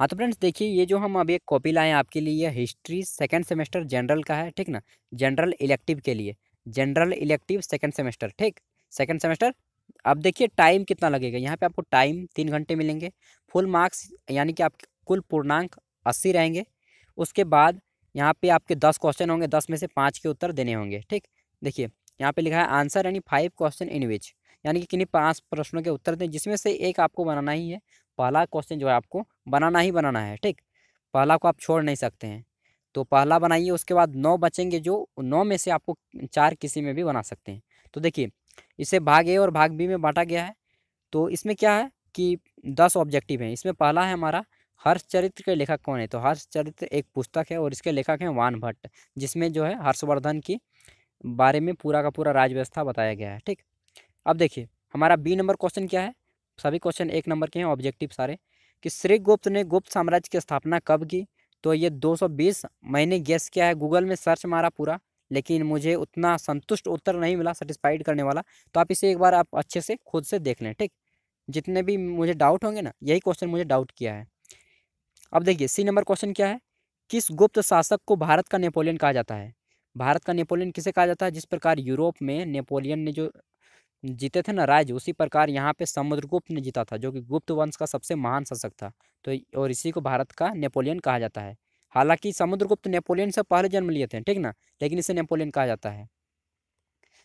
हाँ तो फ्रेंड्स देखिए ये जो हम अभी एक कॉपी लाए हैं आपके लिए ये हिस्ट्री सेकेंड सेमेस्टर जनरल का है ठीक ना जनरल इलेक्टिव के लिए जनरल इलेक्टिव सेकेंड सेमेस्टर ठीक सेकेंड सेमेस्टर अब देखिए टाइम कितना लगेगा यहाँ पे आपको टाइम तीन घंटे मिलेंगे फुल मार्क्स यानी कि आप कुल पूर्णांक अस्सी रहेंगे उसके बाद यहाँ पे आपके दस क्वेश्चन होंगे दस में से पाँच के उत्तर देने होंगे ठीक देखिए यहाँ पे लिखा है आंसर यानी फाइव क्वेश्चन इन विच यानी कि किन्हीं पाँच प्रश्नों के उत्तर दें जिसमें से एक आपको बनाना ही है पहला क्वेश्चन जो है आपको बनाना ही बनाना है ठीक पहला को आप छोड़ नहीं सकते हैं तो पहला बनाइए उसके बाद नौ बचेंगे जो नौ में से आपको चार किसी में भी बना सकते हैं तो देखिए इसे भाग ए और भाग बी में बांटा गया है तो इसमें क्या है कि दस ऑब्जेक्टिव हैं इसमें पहला है हमारा हर्ष चरित्र के लेखक कौन है तो हर्ष चरित्र एक पुस्तक है और इसके लेखक हैं वान भट्ट जिसमें जो है हर्षवर्धन की बारे में पूरा का पूरा राज्य व्यवस्था बताया गया है ठीक अब देखिए हमारा बी नंबर क्वेश्चन क्या है सभी क्वेश्चन एक नंबर के हैं ऑब्जेक्टिव सारे कि श्री गुप्त ने गुप्त साम्राज्य की स्थापना कब की तो ये 220 मैंने गेस किया है गूगल में सर्च मारा पूरा लेकिन मुझे उतना संतुष्ट उत्तर नहीं मिला सेटिस्फाइड करने वाला तो आप इसे एक बार आप अच्छे से खुद से देख लें ठीक जितने भी मुझे डाउट होंगे ना यही क्वेश्चन मुझे डाउट किया है अब देखिए सी नंबर क्वेश्चन क्या है किस गुप्त शासक को भारत का नेपोलियन कहा जाता है भारत का नेपोलियन किसे कहा जाता है जिस प्रकार यूरोप में नेपोलियन ने जो जीते थे ना राज्य उसी प्रकार यहाँ पे समुद्रगुप्त ने जीता था जो कि गुप्त वंश का सबसे महान शासक था तो और इसी को भारत का नेपोलियन कहा जाता है हालांकि समुद्रगुप्त नेपोलियन से पहले जन्म लिए थे ठीक ना लेकिन इसे नेपोलियन कहा जाता है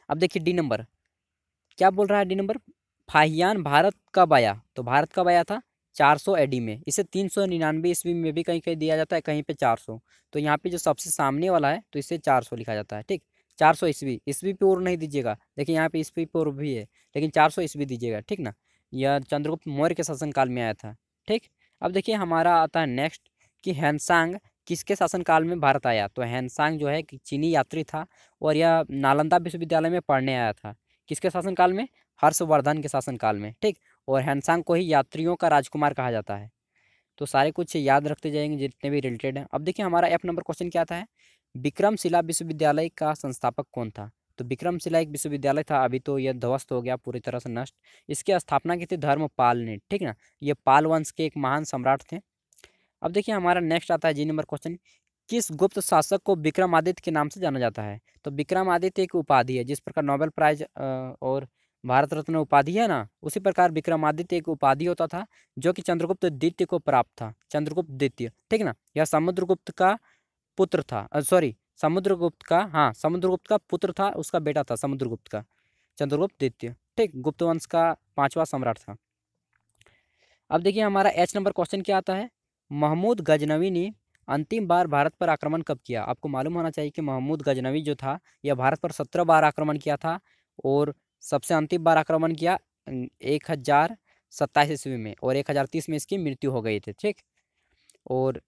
अब देखिए डी नंबर क्या बोल रहा है डी नंबर फाहियान भारत कब आया तो भारत कब आया था चार एडी में इसे तीन सौ निन्यानवे ईस्वी में भी कहीं कहीं दिया जाता है कहीं पे चार सौ तो यहाँ पे जो सबसे सामने वाला है तो इसे चार सौ लिखा जाता है ठीक चार सौ ईस्वी ईस्वी पूर्व नहीं दीजिएगा देखिए यहाँ पे ईस्वी पूर्व भी है लेकिन चार सौ ईस्वी दीजिएगा ठीक ना यह चंद्रगुप्त मौर्य के शासनकाल में आया था ठीक अब देखिए हमारा आता है नेक्स्ट कि हैंसांग किसके शासनकाल में भारत आया तो हैंसांग जो है चीनी यात्री था और यह नालंदा विश्वविद्यालय में पढ़ने आया था किसके शासनकाल में हर्षवर्धन के शासनकाल में ठीक और हैंसांग को ही यात्रियों का राजकुमार कहा जाता है तो सारे कुछ याद रखते जाएंगे जितने भी रिलेटेड हैं अब देखिए हमारा एफ नंबर क्वेश्चन क्या आता है विक्रमशिला विश्वविद्यालय का संस्थापक कौन था तो विक्रमशिला एक विश्वविद्यालय था अभी तो यह ध्वस्त हो गया पूरी तरह से नष्ट इसकी स्थापना की थी धर्मपाल ने ठीक ना ये पाल वंश के एक महान सम्राट थे अब देखिए हमारा नेक्स्ट आता है जी नंबर क्वेश्चन किस गुप्त शासक को विक्रमादित्य के नाम से जाना जाता है तो विक्रमादित्य एक उपाधि है जिस प्रकार नोबेल प्राइज और भारत रत्न उपाधि है ना उसी प्रकार विक्रमादित्य एक उपाधि होता था जो कि चंद्रगुप्त द्वितीय को प्राप्त था चंद्रगुप्त द्वितीय ठीक ना यह समुद्रगुप्त का पुत्र था सॉरी समुद्रगुप्त का हाँ समुद्रगुप्त का पुत्र था उसका बेटा था समुद्रगुप्त का चंद्रगुप्त द्वितीय ठीक गुप्त वंश का पांचवा सम्राट था अब देखिए हमारा एच नंबर क्वेश्चन क्या आता है महमूद गजनवी ने अंतिम बार भारत पर आक्रमण कब किया आपको मालूम होना चाहिए कि महमूद गजनवी जो था यह भारत पर सत्रह बार आक्रमण किया था और सबसे अंतिम बार आक्रमण किया एक हज़ार सत्ताईस ईस्वी में और एक हज़ार तीस में इसकी मृत्यु हो गई थी ठीक और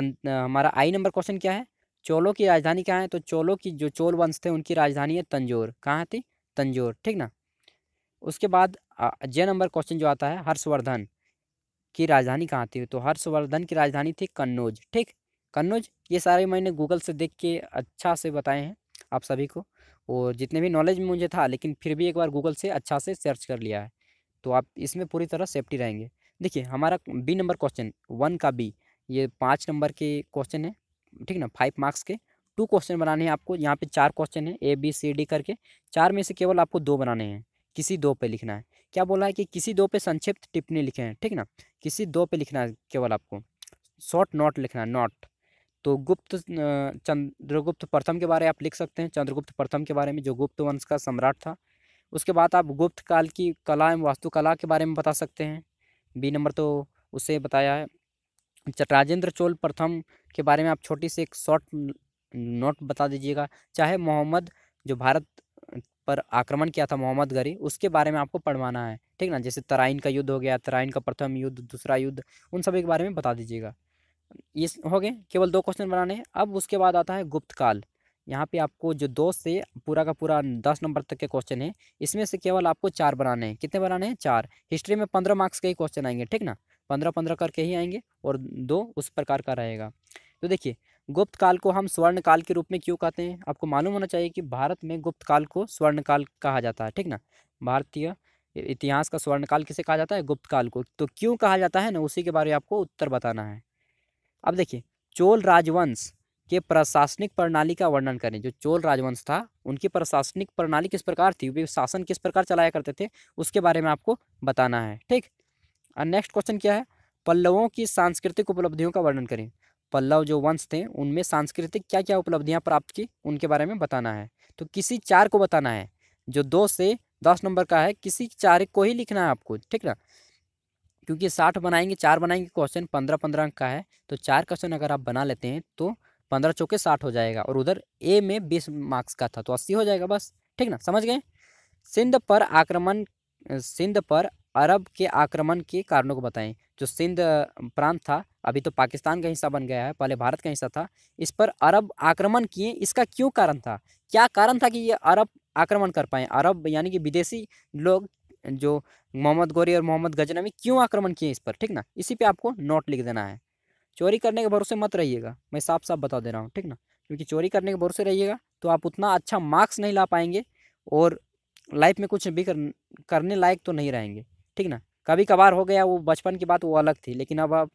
हमारा आई नंबर क्वेश्चन क्या है चोलो की राजधानी कहाँ है तो चोलो की जो चोल वंश थे उनकी राजधानी है तंजोर कहाँ थी तंजोर ठीक ना उसके बाद जे नंबर क्वेश्चन जो आता है हर्षवर्धन की राजधानी कहाँ थी तो हर्षवर्धन की राजधानी थी कन्नौज ठीक कन्नौज ये सारे मैंने गूगल से देख के अच्छा से बताए हैं आप सभी को और जितने भी नॉलेज मुझे था लेकिन फिर भी एक बार गूगल से अच्छा से सर्च कर लिया है तो आप इसमें पूरी तरह सेफ्टी रहेंगे देखिए हमारा बी नंबर क्वेश्चन वन का बी ये पाँच नंबर के क्वेश्चन है ठीक ना फाइव मार्क्स के टू क्वेश्चन बनाने हैं आपको यहाँ पे चार क्वेश्चन है ए बी सी डी करके चार में से केवल आपको दो बनाने हैं किसी दो पे लिखना है क्या बोला है कि किसी दो पे संक्षिप्त टिप्पणी लिखे हैं ठीक ना किसी दो पे लिखना है केवल आपको शॉर्ट नोट लिखना है नोट तो गुप्त चंद्रगुप्त प्रथम के बारे में आप लिख सकते हैं चंद्रगुप्त प्रथम के बारे में जो गुप्त वंश का सम्राट था उसके बाद आप गुप्त काल की कला एवं वास्तुकला के बारे में बता सकते हैं बी नंबर तो उसे बताया है राजेंद्र चोल प्रथम के बारे में आप छोटी सी एक शॉर्ट नोट बता दीजिएगा चाहे मोहम्मद जो भारत पर आक्रमण किया था मोहम्मद गरी उसके बारे में आपको पढ़वाना है ठीक ना जैसे तराइन का युद्ध हो गया तराइन का प्रथम युद्ध दूसरा युद्ध उन सभी के बारे में बता दीजिएगा ये हो गए केवल दो क्वेश्चन बनाने हैं अब उसके बाद आता है गुप्तकाल यहाँ पे आपको जो दो से पूरा का पूरा दस नंबर तक के क्वेश्चन है इसमें से केवल आपको चार बनाने हैं कितने बनाने हैं चार हिस्ट्री में पंद्रह मार्क्स के ही क्वेश्चन आएंगे ठीक ना पंद्रह पंद्रह करके ही आएंगे और दो उस प्रकार का रहेगा तो देखिए गुप्त काल को हम स्वर्ण काल के रूप में क्यों कहते हैं आपको मालूम होना चाहिए कि भारत में गुप्त काल को स्वर्ण काल कहा जाता है ठीक ना भारतीय इतिहास का स्वर्ण काल किसे कहा जाता है गुप्त काल को तो क्यों कहा जाता है ना उसी के बारे में आपको उत्तर बताना है अब देखिए चोल राजवंश के प्रशासनिक प्रणाली का वर्णन करें जो चोल राजवंश था उनकी प्रशासनिक प्रणाली किस प्रकार थी वे शासन किस प्रकार चलाया करते थे उसके बारे में आपको बताना है ठीक और नेक्स्ट क्वेश्चन क्या है पल्लवों की सांस्कृतिक उपलब्धियों का वर्णन करें पल्लव जो वंश थे उनमें सांस्कृतिक क्या क्या उपलब्धियाँ प्राप्त की उनके बारे में बताना है तो किसी चार को बताना है जो दो से दस नंबर का है किसी चार को ही लिखना है आपको ठीक ना क्योंकि साठ बनाएंगे चार बनाएंगे क्वेश्चन पंद्रह पंद्रह अंक का है तो चार क्वेश्चन अगर आप बना लेते हैं तो पंद्रह चौके साठ हो जाएगा और उधर ए में बीस मार्क्स का था तो अस्सी हो जाएगा बस ठीक ना समझ गए सिंध पर आक्रमण सिंध पर अरब के आक्रमण के कारणों को बताएं जो सिंध प्रांत था अभी तो पाकिस्तान का हिस्सा बन गया है पहले भारत का हिस्सा था इस पर अरब आक्रमण किए इसका क्यों कारण था क्या कारण था कि ये अरब आक्रमण कर पाए अरब यानी कि विदेशी लोग जो मोहम्मद गौरी और मोहम्मद गजनवी क्यों आक्रमण किए इस पर ठीक ना इसी पे आपको नोट लिख देना है चोरी करने के भरोसे मत रहिएगा मैं साफ साफ बता दे रहा हूँ ठीक ना क्योंकि चोरी करने के भरोसे रहिएगा तो आप उतना अच्छा मार्क्स नहीं ला पाएंगे और लाइफ में कुछ भी कर, करने लायक तो नहीं रहेंगे ठीक ना कभी कभार हो गया वो बचपन की बात वो अलग थी लेकिन अब आप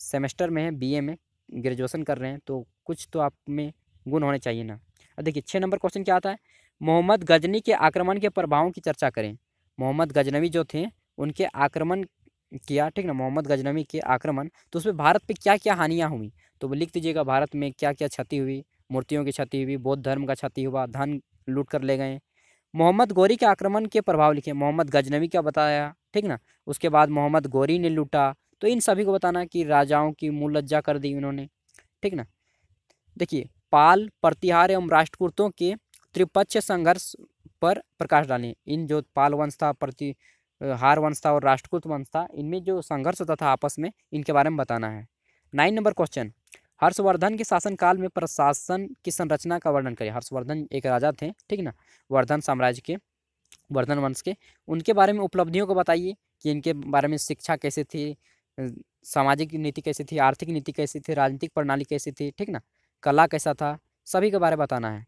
सेमेस्टर में हैं ए में ग्रेजुएशन कर रहे हैं तो कुछ तो आप में गुण होने चाहिए ना अब देखिए छः नंबर क्वेश्चन क्या आता है मोहम्मद गजनी के आक्रमण के प्रभावों की चर्चा करें मोहम्मद गजनवी जो थे उनके आक्रमण किया ठीक ना मोहम्मद गजनवी के आक्रमण तो उसमें भारत पे क्या क्या हानियाँ हुई तो वो लिख दीजिएगा भारत में क्या क्या क्षति हुई मूर्तियों की क्षति हुई बौद्ध धर्म का क्षति हुआ धन लूट कर ले गए मोहम्मद गौरी के आक्रमण के प्रभाव लिखे मोहम्मद गजनवी का बताया ठीक ना उसके बाद मोहम्मद गौरी ने लूटा तो इन सभी को बताना कि राजाओं की मूल लज्जा कर दी उन्होंने ठीक ना देखिए पाल प्रतिहार एवं राष्ट्रकूटों के त्रिपक्ष संघर्ष पर प्रकाश डालें इन जो पाल वंश था प्रति हार वंश था और राष्ट्रकूत वंश था इनमें जो संघर्ष होता था आपस में इनके बारे में बताना है नाइन नंबर क्वेश्चन हर्षवर्धन के शासनकाल में प्रशासन की संरचना का वर्णन करिए हर्षवर्धन एक राजा थे ठीक ना वर्धन साम्राज्य के वर्धन वंश के उनके बारे में उपलब्धियों को बताइए कि इनके बारे में शिक्षा कैसे थी सामाजिक नीति कैसी थी आर्थिक नीति कैसी थी राजनीतिक प्रणाली कैसी थी ठीक ना कला कैसा था सभी के बारे में बताना है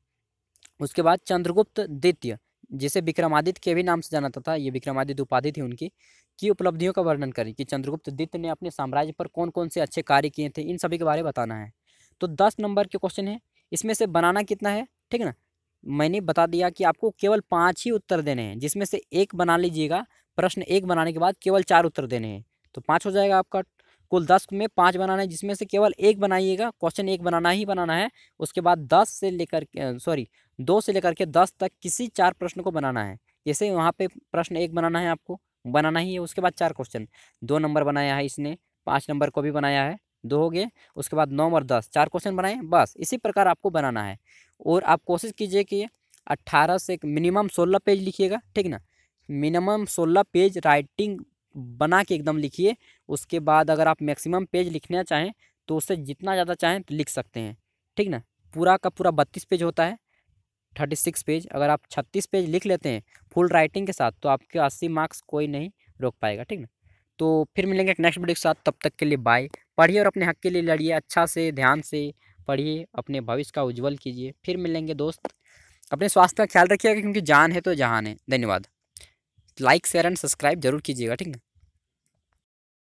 उसके बाद चंद्रगुप्त द्वितीय जिसे विक्रमादित्य के भी नाम से जाना था ये विक्रमादित्य उपाधि थी उनकी की उपलब्धियों का वर्णन करें कि चंद्रगुप्त दित्य ने अपने साम्राज्य पर कौन कौन से अच्छे कार्य किए थे इन सभी के बारे में बताना है तो दस नंबर के क्वेश्चन है इसमें से बनाना कितना है ठीक है ना मैंने बता दिया कि आपको केवल पाँच ही उत्तर देने हैं जिसमें से एक बना लीजिएगा प्रश्न एक बनाने के बाद केवल चार उत्तर देने हैं तो पाँच हो जाएगा आपका कुल दस में पाँच बनाना है जिसमें से केवल एक बनाइएगा क्वेश्चन एक बनाना ही बनाना है उसके बाद दस से लेकर सॉरी दो से लेकर के दस तक किसी चार प्रश्न को बनाना है जैसे वहाँ पे प्रश्न एक बनाना है आपको बनाना ही है उसके बाद चार क्वेश्चन दो नंबर बनाया है इसने पाँच नंबर को भी बनाया है दो हो गए उसके बाद नौ और दस चार क्वेश्चन बनाए बस इसी प्रकार आपको बनाना है और आप कोशिश कीजिए कि अट्ठारह से मिनिमम सोलह पेज लिखिएगा ठीक ना मिनिमम सोलह पेज राइटिंग बना के एकदम लिखिए उसके बाद अगर आप मैक्सिमम पेज लिखना चाहें तो उससे जितना ज़्यादा चाहें तो लिख सकते हैं ठीक ना पूरा का पूरा बत्तीस पेज होता है थर्टी सिक्स पेज अगर आप छत्तीस पेज लिख लेते हैं फुल राइटिंग के साथ तो आपके अस्सी मार्क्स कोई नहीं रोक पाएगा ठीक ना तो फिर मिलेंगे नेक्स्ट वीडियो के साथ तब तक के लिए बाय पढ़िए और अपने हक के लिए लड़िए अच्छा से ध्यान से पढ़िए अपने भविष्य का उज्जवल कीजिए फिर मिलेंगे दोस्त अपने स्वास्थ्य का ख्याल रखिएगा क्योंकि जान है तो जहान है धन्यवाद लाइक शेयर एंड सब्सक्राइब जरूर कीजिएगा ठीक है